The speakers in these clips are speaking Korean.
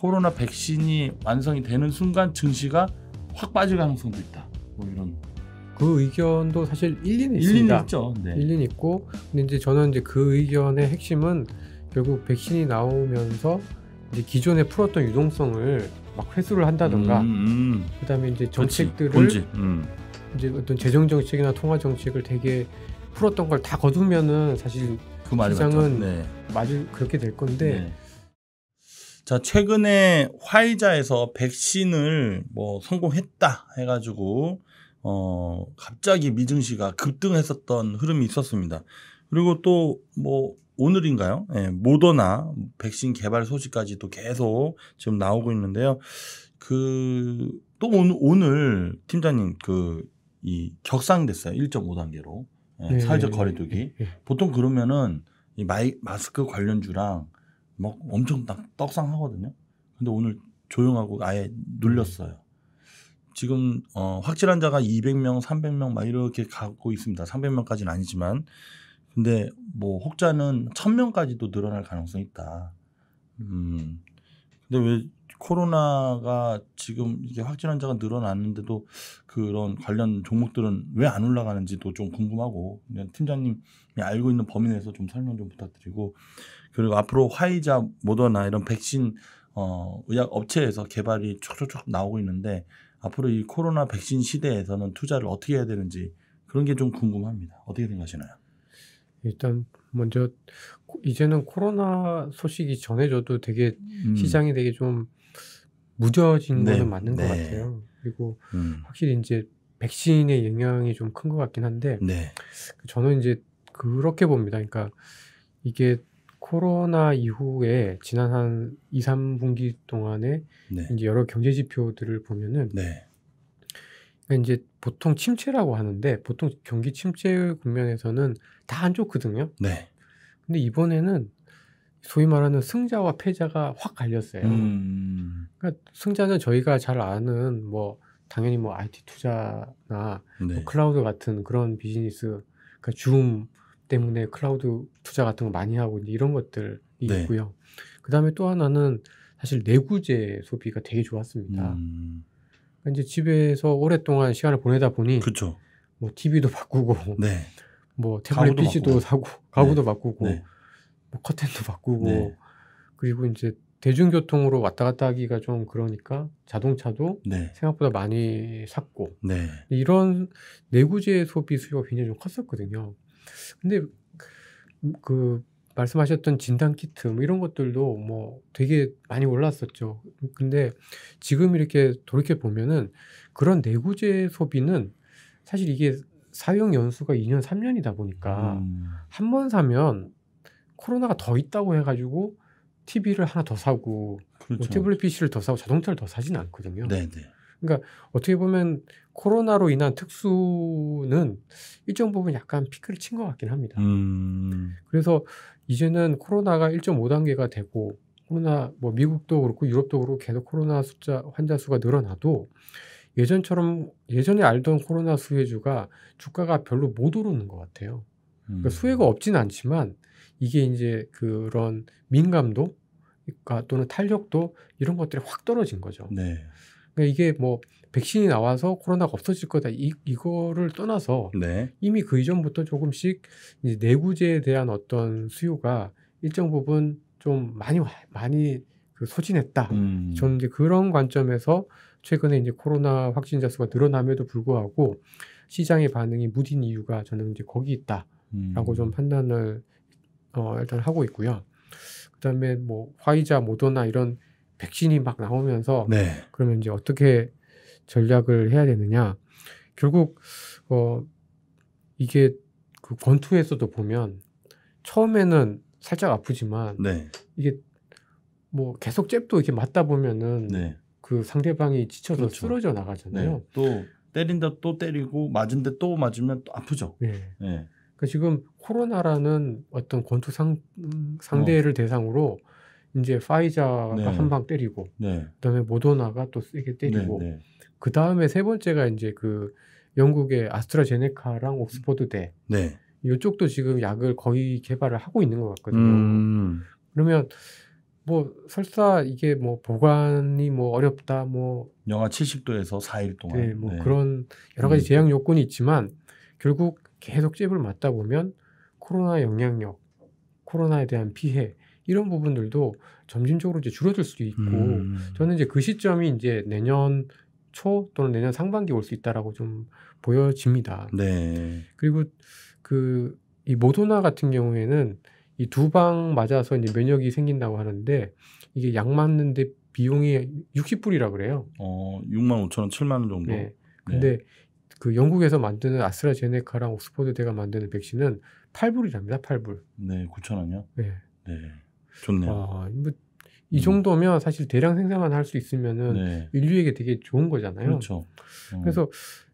코로나 백신이 완성이 되는 순간 증시가 확 빠질 가능성도 있다. 뭐 이런 그 의견도 사실 일리는 있습니다. 일리는 있죠. 네. 일리는 있고 근데 이제 저는 이제 그 의견의 핵심은 결국 백신이 나오면서 이제 기존에 풀었던 유동성을 막 회수를 한다던가 음, 음. 그다음에 이제 정책들을 그렇지, 음. 이제 어떤 재정 정책이나 통화 정책을 되게 풀었던 걸 다 거두면은 사실 그 시장은 네. 맞을 그렇게 될 건데 네. 자, 최근에 화이자에서 백신을 뭐 성공했다 해가지고, 어, 갑자기 미증시가 급등했었던 흐름이 있었습니다. 그리고 또 뭐 오늘인가요? 예, 모더나 백신 개발 소식까지 또 계속 지금 나오고 있는데요. 그, 또 오늘, 오늘 팀장님 그, 이 격상됐어요. 1.5단계로. 예, 네. 사회적 거리두기. 네. 보통 그러면은 이 마이, 마스크 관련주랑 막 엄청 딱 떡상하거든요. 근데 오늘 조용하고 아예 눌렸어요. 지금 어, 확진환 자가 200명, 300명 막 이렇게 가고 있습니다. 300명까지는 아니지만 근데 뭐 혹자는 1000명까지도 늘어날 가능성이 있다. 음. 근데 왜 코로나가 지금 이게 확진 환자가 늘어났는데도 그런 관련 종목들은 왜 안 올라가는지도 좀 궁금하고 그냥 팀장님이 알고 있는 범위 내에서 좀 설명 좀 부탁드리고 그리고 앞으로 화이자, 모더나 이런 백신 어 의약 업체에서 개발이 촉촉촉 나오고 있는데 앞으로 이 코로나 백신 시대에서는 투자를 어떻게 해야 되는지 그런 게 좀 궁금합니다. 어떻게 생각하시나요? 일단 먼저 이제는 코로나 소식이 전해져도 되게 음. 시장이 되게 좀 무뎌진 네. 거는 맞는 네. 것 같아요. 그리고 음. 확실히 이제 백신의 영향이 좀 큰 것 같긴 한데 네. 그 저는 이제 그렇게 봅니다. 그러니까 이게 코로나 이후에 지난 한 2, 3분기 동안에 네. 이제 여러 경제 지표들을 보면은 네. 그러니까 이제 보통 침체라고 하는데 보통 경기 침체 국면에서는 다 안 좋거든요. 네. 근데 이번에는 소위 말하는 승자와 패자가 확 갈렸어요. 음. 그러니까 승자는 저희가 잘 아는 뭐 당연히 뭐 IT 투자나 뭐 네. 뭐 클라우드 같은 그런 비즈니스, 그러니까 줌 때문에 클라우드 투자 같은 거 많이 하고 이런 것들이 네. 있고요. 그 다음에 또 하나는 사실 내구재 소비가 되게 좋았습니다. 음. 그러니까 이제 집에서 오랫동안 시간을 보내다 보니 그쵸. 뭐 TV도 바꾸고 네. 뭐 태블릿 PC도 바꾸고. 사고 가구도 네. 바꾸고 네. 뭐 커튼도 바꾸고 네. 그리고 이제 대중교통으로 왔다 갔다 하기가 좀 그러니까 자동차도 네. 생각보다 많이 샀고 네. 이런 내구재 소비 수요가 굉장히 좀 컸었거든요. 근데 그 말씀하셨던 진단 키트 뭐 이런 것들도 뭐 되게 많이 올랐었죠. 근데 지금 이렇게 돌이켜 보면은 그런 내구재 소비는 사실 이게 사용 연수가 2년 3년이다 보니까 음. 한번 사면 코로나가 더 있다고 해가지고 TV를 하나 더 사고 그렇죠. 태블릿 뭐 PC를 더 사고 자동차를 더 사진 않거든요. 네네. 네. 그러니까 어떻게 보면 코로나로 인한 특수는 일정 부분 약간 피크를 친 것 같긴 합니다. 음. 그래서 이제는 코로나가 1.5단계가 되고 코로나 뭐 미국도 그렇고 유럽도 그렇고 계속 코로나 숫자 환자 수가 늘어나도 예전처럼 예전에 알던 코로나 수혜주가 주가가 별로 못 오르는 것 같아요. 그러니까 음. 수혜가 없진 않지만 이게 이제 그런 민감도 그니까 또는 탄력도 이런 것들이 확 떨어진 거죠. 네. 그러니까 이게 뭐 백신이 나와서 코로나가 없어질 거다 이, 이거를 떠나서 네. 이미 그 이전부터 조금씩 이제 내구재에 대한 어떤 수요가 일정 부분 좀 많이 많이 그 소진했다. 음. 저는 이제 그런 관점에서 최근에 이제 코로나 확진자 수가 늘어남에도 불구하고 시장의 반응이 무딘 이유가 저는 이제 거기 있다라고 음. 좀 판단을 어, 일단 하고 있고요. 그다음에 뭐 화이자, 모더나 이런 백신이 막 나오면서 네. 그러면 이제 어떻게 전략을 해야 되느냐? 결국 어 이게 그 권투에서도 보면 처음에는 살짝 아프지만 네. 이게 뭐 계속 잽도 이렇게 맞다 보면은 네. 그 상대방이 지쳐서 그렇죠. 쓰러져 나가잖아요. 네. 또 때린다 또 때리고 맞은데 또 맞으면 또 아프죠. 네. 네. 그 지금 코로나라는 어떤 권투 상, 상대를 어. 대상으로 이제 파이자가 네. 한방 때리고 네. 그다음에 모더나가 또 세게 때리고 네, 네. 그 다음에 세 번째가 이제 그 영국의 아스트라제네카랑 옥스퍼드 대 네. 이쪽도 지금 약을 거의 개발을 하고 있는 것 같거든요. 음. 그러면 뭐 설사 이게 뭐 보관이 뭐 어렵다 뭐 영하 70도에서 4일 동안 네, 뭐 네. 그런 여러 가지 음. 제약 요건이 있지만 결국 계속 잽을 맞다 보면 코로나 영향력, 코로나에 대한 피해 이런 부분들도 점진적으로 이제 줄어들 수도 있고 음. 저는 이제 그 시점이 이제 내년 초 또는 내년 상반기 올 수 있다라고 좀 보여집니다. 네. 그리고 그이 모더나 같은 경우에는 이 두 방 맞아서 이제 면역이 생긴다고 하는데 이게 약 맞는데 비용이 60불이라 그래요. 어, 6만 5천 원, 7만 원 정도. 네. 네. 근데 네. 그 영국에서 만드는 아스트라제네카랑 옥스퍼드 대가 만드는 백신은 8불이랍니다. 8불. 네, 9천 원이요. 네. 네. 좋네요. 아, 뭐, 이 음. 정도면 음. 사실 대량 생산만 할 수 있으면은 네. 인류에게 되게 좋은 거잖아요. 그렇죠. 음. 그래서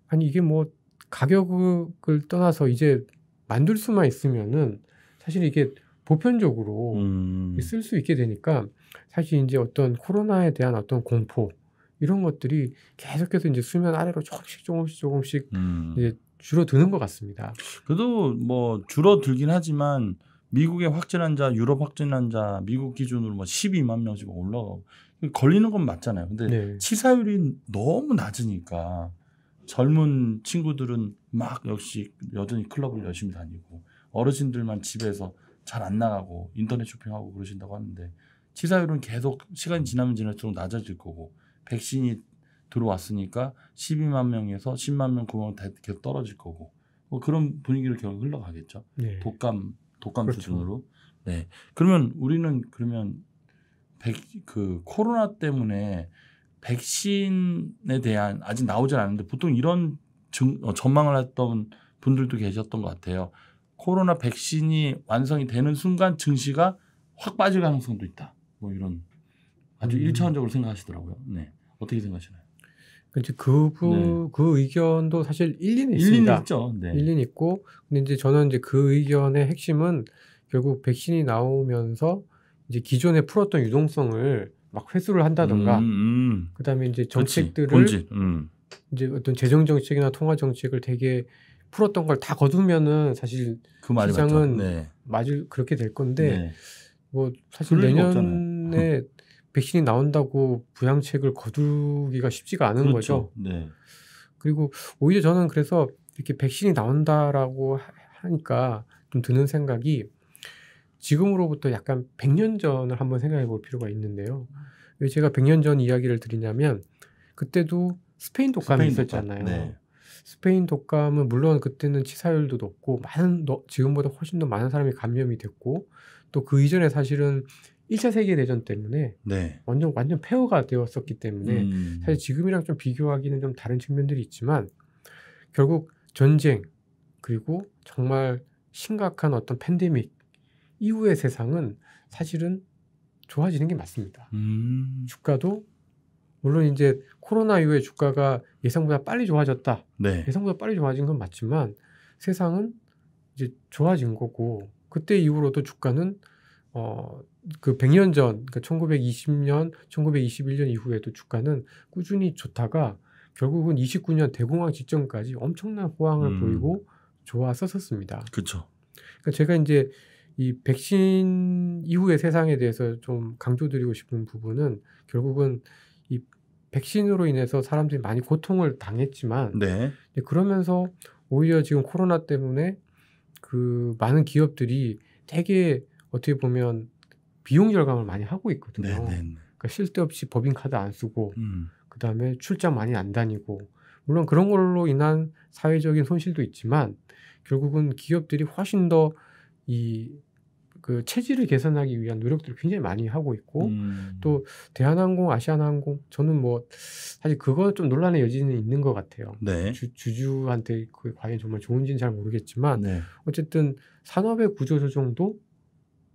아니 이게 뭐 가격을 떠나서 이제 만들 수만 있으면은 사실 이게 보편적으로 음. 쓸수 있게 되니까 사실 이제 어떤 코로나에 대한 어떤 공포 이런 것들이 계속해서 이제 수면 아래로 조금씩 조금씩 조금씩 음. 이제 줄어드는 것 같습니다. 그래도 뭐 줄어들긴 하지만 미국의 확진 환자, 유럽 확진 환자, 미국 기준으로 뭐 12만 명씩 올라가고 걸리는 건 맞잖아요. 근데 네. 치사율이 너무 낮으니까 젊은 친구들은 막 역시 여전히 클럽을 열심히 다니고 어르신들만 집에서 잘 안 나가고 인터넷 쇼핑하고 그러신다고 하는데 치사율은 계속 시간이 지나면 지날수록 낮아질 거고 백신이 들어왔으니까 12만 명에서 10만 명, 구멍 명 계속 떨어질 거고 뭐 그런 분위기로 결국 흘러가겠죠. 네. 독감 독감 그렇죠. 수준으로. 네. 그러면 우리는 그러면 백, 그 코로나 때문에 백신에 대한 아직 나오지 않았는데 보통 이런 증, 어, 전망을 했던 분들도 계셨던 것 같아요. 코로나 백신이 완성이 되는 순간 증시가 확 빠질 가능성도 있다. 뭐 이런 아주 음. 일차원적으로 생각하시더라고요. 네. 어떻게 생각하시나요? 그러니까 이제 그, 부, 네. 그 의견도 사실 일리는 있습니다. 일리는 있죠. 네. 일리는 있고, 근데 이제 저는 이제 그 의견의 핵심은 결국 백신이 나오면서 이제 기존에 풀었던 유동성을 막 회수를 한다던가 음, 음. 그 다음에 이제 정책들을 그렇지, 음. 이제 어떤 재정 정책이나 통화 정책을 되게 풀었던 걸 다 거두면은 사실 그 시장은 네. 맞을 그렇게 될 건데, 네. 뭐 사실 내년에 백신이 나온다고 부양책을 거두기가 쉽지가 않은 그렇죠. 거죠. 네. 그리고 오히려 저는 그래서 이렇게 백신이 나온다라고 하니까 좀 드는 생각이 지금으로부터 약간 100년 전을 한번 생각해 볼 필요가 있는데요. 왜 제가 100년 전 이야기를 드리냐면 그때도 스페인 독감이 스페인 있었잖아요. 독감. 네. 스페인 독감은 물론 그때는 치사율도 높고 많은 지금보다 훨씬 더 많은 사람이 감염이 됐고 또 그 이전에 사실은 1차 세계대전 때문에 네. 완전 완전 폐허가 되었었기 때문에 음. 사실 지금이랑 좀 비교하기는 좀 다른 측면들이 있지만 결국 전쟁 그리고 정말 심각한 어떤 팬데믹 이후의 세상은 사실은 좋아지는 게 맞습니다. 음. 주가도 물론 이제 코로나 이후에 주가가 예상보다 빨리 좋아졌다. 네. 예상보다 빨리 좋아진 건 맞지만 세상은 이제 좋아진 거고 그때 이후로도 주가는 어, 그 100년 전, 그러니까 1920년, 1921년 이후에도 주가는 꾸준히 좋다가 결국은 29년 대공황 직전까지 엄청난 호황을 음. 보이고 좋아었었습니다 그렇죠. 그러니까 제가 이제 이 백신 이후의 세상에 대해서 좀 강조드리고 싶은 부분은 결국은 이 백신으로 인해서 사람들이 많이 고통을 당했지만 네. 그러면서 오히려 지금 코로나 때문에 그 많은 기업들이 되게 어떻게 보면 비용 절감을 많이 하고 있거든요. 네네 네, 네. 그러니까 쓸데없이 법인 카드 안 쓰고 음. 그다음에 출장 많이 안 다니고 물론 그런 걸로 인한 사회적인 손실도 있지만 결국은 기업들이 훨씬 더 이 그 체질을 개선하기 위한 노력들을 굉장히 많이 하고 있고 음. 또 대한항공, 아시아나항공 저는 뭐 사실 그거 좀 논란의 여지는 있는 것 같아요. 네. 주, 주한테 그 과연 정말 좋은지는 잘 모르겠지만 네. 어쨌든 산업의 구조 조정도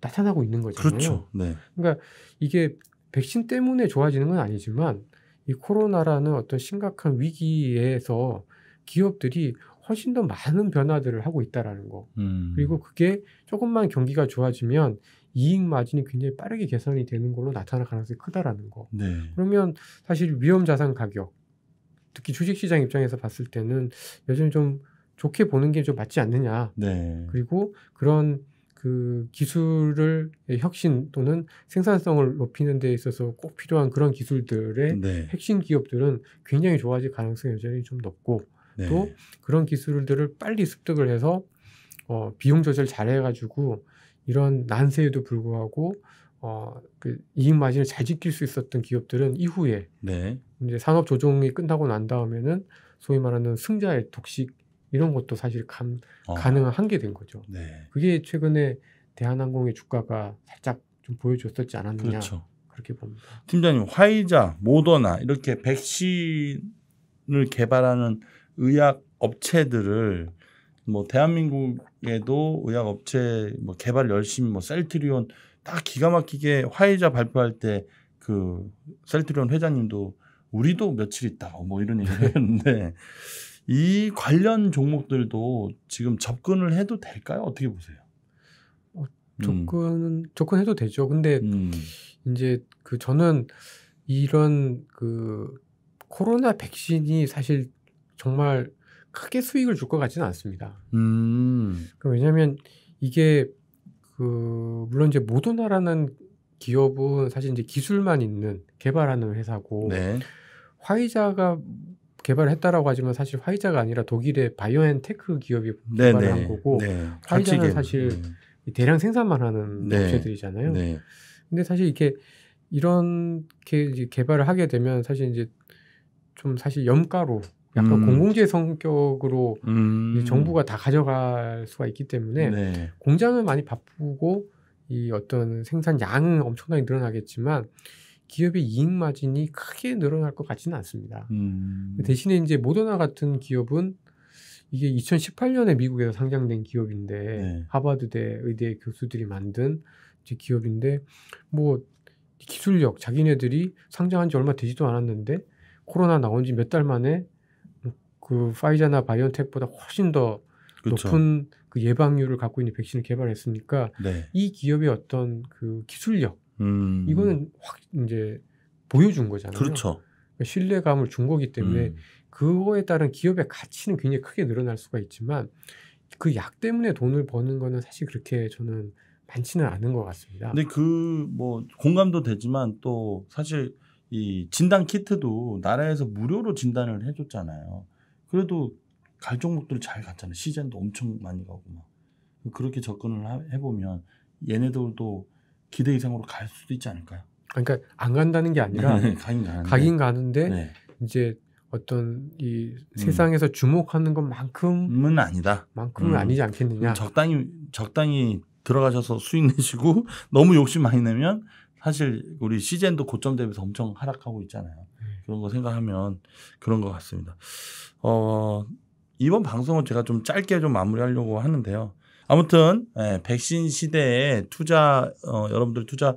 나타나고 있는 거잖아요. 그렇죠. 네. 그러니까 이게 백신 때문에 좋아지는 건 아니지만 이 코로나라는 어떤 심각한 위기에서 기업들이 훨씬 더 많은 변화들을 하고 있다라는 거. 음. 그리고 그게 조금만 경기가 좋아지면 이익 마진이 굉장히 빠르게 개선이 되는 걸로 나타날 가능성이 크다라는 거. 네. 그러면 사실 위험 자산 가격, 특히 주식 시장 입장에서 봤을 때는 요즘 좀 좋게 보는 게 좀 맞지 않느냐. 네. 그리고 그런 그 기술을 예, 혁신 또는 생산성을 높이는 데 있어서 꼭 필요한 그런 기술들의 네. 핵심 기업들은 굉장히 좋아질 가능성이 여전히 좀 높고 네. 또 그런 기술들을 빨리 습득을 해서 어, 비용 조절 잘 해가지고 이런 난세에도 불구하고 어, 그 이익 마진을 잘 지킬 수 있었던 기업들은 이후에 네. 이제 산업 조정이 끝나고 난 다음에는 소위 말하는 승자의 독식 이런 것도 사실 감, 어. 가능한 한계된 거죠. 네. 그게 최근에 대한항공의 주가가 살짝 좀 보여줬었지 않았느냐 그렇죠. 그렇게 봅니다. 팀장님 화이자, 모더나 이렇게 백신을 개발하는 의약 업체들을 뭐 대한민국에도 의약 업체 뭐 개발 열심히 뭐 셀트리온 딱 기가 막히게 화이자 발표할 때 그 셀트리온 회장님도 우리도 며칠 있다 뭐 이런 얘기를 했는데 이 관련 종목들도 지금 접근을 해도 될까요? 어떻게 보세요? 어, 음. 접근은 접근해도 되죠. 근데 음. 이제 그 저는 이런 그 코로나 백신이 사실 정말 크게 수익을 줄 것 같지는 않습니다. 음. 그 왜냐하면 이게 그 물론 이제 모더나라는 기업은 사실 이제 기술만 있는 개발하는 회사고 네. 화이자가 개발을 했다라고 하지만 사실 화이자가 아니라 독일의 바이오엔테크 기업이 네 개발한 네. 거고 네. 화이자는 사실 네. 대량 생산만 하는 네. 업체들이잖아요. 네. 근데 사실 이게 렇 이런 게 개발을 하게 되면 사실 이제 좀 사실 염가로 약간 음. 공공재 성격으로 음. 정부가 다 가져갈 수가 있기 때문에 네. 공장은 많이 바쁘고 이 어떤 생산량은 엄청나게 늘어나겠지만 기업의 이익 마진이 크게 늘어날 것 같지는 않습니다. 음. 대신에 이제 모더나 같은 기업은 이게 2018년에 미국에서 상장된 기업인데 네. 하버드대 의대 교수들이 만든 이제 기업인데 뭐 기술력 자기네들이 상장한 지 얼마 되지도 않았는데 코로나 나온 지 몇 달 만에 그 파이자나 바이온텍보다 훨씬 더 그쵸. 높은 그 예방률을 갖고 있는 백신을 개발했으니까 네. 이 기업의 어떤 그 기술력 음. 이거는 확 이제 보여준 거잖아요. 그렇죠. 그러니까 신뢰감을 준 거기 때문에 음. 그거에 따른 기업의 가치는 굉장히 크게 늘어날 수가 있지만 그 약 때문에 돈을 버는 거는 사실 그렇게 저는 많지는 않은 것 같습니다. 근데 그 뭐 공감도 되지만 또 사실 이 진단 키트도 나라에서 무료로 진단을 해줬잖아요. 그래도 갈 종목들 잘 갔잖아요. 시즌도 엄청 많이 가고 막 그렇게 접근을 해보면 얘네들도 기대 이상으로 갈 수도 있지 않을까요? 그러니까 안 간다는 게 아니라 네, 가긴 가는데, 가긴 가는데 네. 이제 어떤 이 음. 세상에서 주목하는 것만큼은 음, 아니다. 만큼은 음. 아니지 않겠느냐. 음, 적당히 적당히 들어가셔서 수익 내시고 너무 욕심 많이 내면 사실 우리 시즌도 고점 대비해서 엄청 하락하고 있잖아요. 네. 그런 거 생각하면 그런 것 같습니다. 어, 이번 방송은 제가 좀 짧게 좀 마무리하려고 하는데요. 아무튼 예, 백신 시대에 투자 어, 여러분들 투자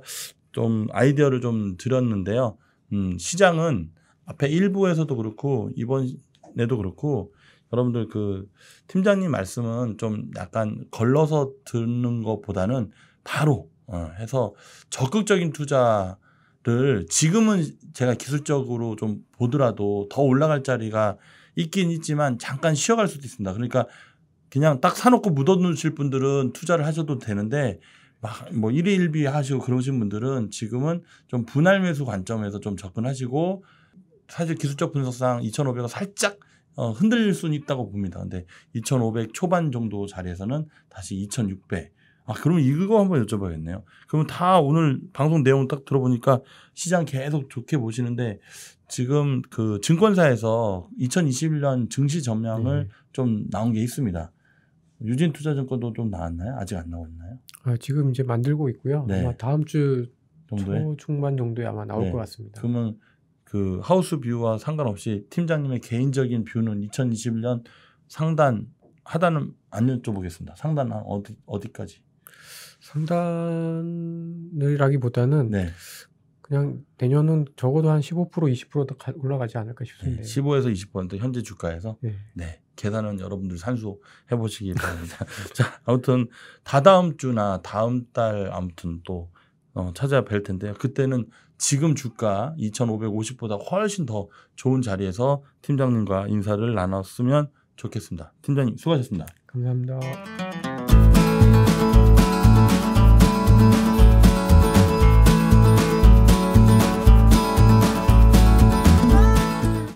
좀 아이디어를 좀 드렸는데요. 음, 시장은 앞에 일부에서도 그렇고 이번에도 그렇고 여러분들 그 팀장님 말씀은 좀 약간 걸러서 듣는 것보다는 바로 어, 해서 적극적인 투자를 지금은 제가 기술적으로 좀 보더라도 더 올라갈 자리가 있긴 있지만 잠깐 쉬어갈 수도 있습니다. 그러니까 그냥 딱 사놓고 묻어놓으실 분들은 투자를 하셔도 되는데 막 뭐 1 일일비 하시고 그러신 분들은 지금은 좀 분할 매수 관점에서 좀 접근하시고 사실 기술적 분석상 2,500은 살짝 어, 흔들릴 수는 있다고 봅니다. 근데 2,500 초반 정도 자리에서는 다시 2,600. 아, 그러면 이거 한번 여쭤봐야겠네요. 그러면 다 오늘 방송 내용 딱 들어보니까 시장 계속 좋게 보시는데 지금 그 증권사에서 2021년 증시 전망을 네. 좀 나온 게 있습니다. 유진투자증권도 좀 나왔나요? 아직 안나왔나요 아, 지금 이제 만들고 있고요. 네. 아마 다음 주 정도에? 초중반 정도에 아마 나올 네. 것 같습니다. 그러면 그 하우스 뷰와 상관없이 팀장님의 개인적인 뷰는 2021년 상단 하단은 안 여쭤보겠습니다. 상단 한 어디 어디까지? 상단을라기보다는 네. 그냥 내년은 적어도 한 15% 20%더 올라가지 않을까 싶습니다. 네, 15에서 20% 현재 주가에서 네. 네. 계산은 여러분들 산수 해보시기 바랍니다. 자 아무튼 다다음 주나 다음 달 아무튼 또 어, 찾아뵐 텐데요. 그때는 지금 주가 2,550보다 훨씬 더 좋은 자리에서 팀장님과 인사를 나눴으면 좋겠습니다. 팀장님 수고하셨습니다. 감사합니다.